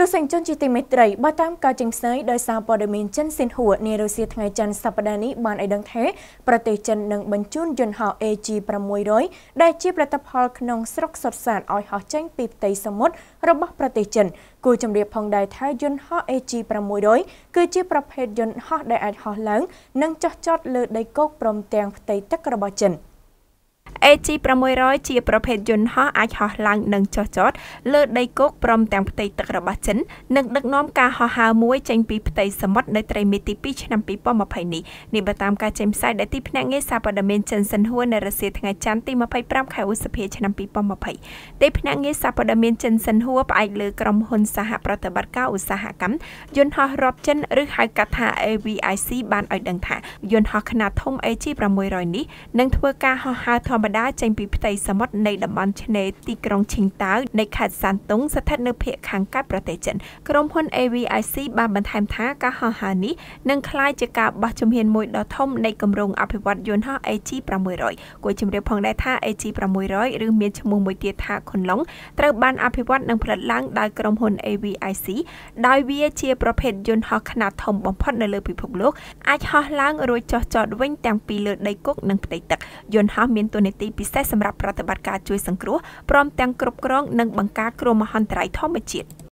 ទស្សនិកជនជាទីមេត្រីបើតាមការចេញផ្សាយដោយសារព័ត៌មានចិនស៊ីនហួរនារុស្ស៊ីថ្ងៃច័ន្ទសប្តាហ៍នេះបានឲ្យដឹងថាប្រទេសចិននឹងបញ្ជូនយន្តហោះ AG600 ដែលជាផលិតផលក្នុងស្រុកសុទ្ធសាធឲ្យហោះចេញពីផ្ទៃសមុទ្ររបស់ប្រទេសចិនគូជំរាបផងដែរថាយន្តហោះ AG600 គឺជាប្រភេទយន្តហោះដែលអាចហោះឡើង និងចុះចតលើដីគោកព្រមទាំងផ្ទៃទឹករបស់ចិន។ AG 600ជា ប្រភេទយន្តហោះអាចហោះឡើងនិងចុះចតលើ ដីគោកព្រមទាំងផ្ទៃទឹករបស់ចិននិងដឹកនាំការហោះហើរមួយ ចេញពីផ្ទៃសមុទ្រនៅត្រីមេទី2ឆ្នាំ2020នេះនេះបើតាមការចេញផ្សាយដែលទីភ្នាក់ងារសារព័ត៌មានចិនសិនហួរនៅរសៀលថ្ងៃច័ន្ទទី25ខែឧសភាឆ្នាំ2020ទីភ្នាក់ងារសារព័ត៌មានចិនសិនហួរផ្អែកលើក្រុមហ៊ុនសហប្រតិបត្តិការឧស្សាហកម្មយន្តហោះរាប់ចិនឬហៅកាត់ថា AVIC បានឲ្យដឹងថាយន្តហោះខ្នាតធំ AG 600នេះនឹងធ្វើការហោះហើរធម្មតាដាចេញពីផ្ទៃសមុទ្រនៃតំបន់ឆ្នេរទីក្រុងឈីងតាវនៃខេត្តសានតុងស្ថិតនៅភាគខាងកើតប្រទេសចិនក្រុមហ៊ុន AVIC បានបន្ថែមថាការហោះហើរនេះនឹងក្លាយជាការបោះជំហានមួយដ៏ធំនៃគម្រោងអភិវឌ្ឍយន្តហោះ AG 600គួរជំរាបផងដែរថា AG 600ឬមានឈ្មោះមួយទៀតថាខុនឡុងត្រូវបានអភិវឌ្ឍនិងផលិតឡើងដោយក្រុមហ៊ុន AVIC ដោយវាជាប្រភេទយន្តហោះខ្នាតធំបំផុត នៅលើពិភពលោកអាចហោះឡើងរួចចុះចតវិញទាំងពីលើដីគោកនិងផ្ទៃទឹកយន្តហោះមានតួនាទីពិសេសសម្រាប់ប្រតិបត្តិការជួយសង្គ្រោះព្រមទាំងគ្រប់គ្រងនិងបង្ការគ្រោះមហន្តរាយធម្មជាតិ។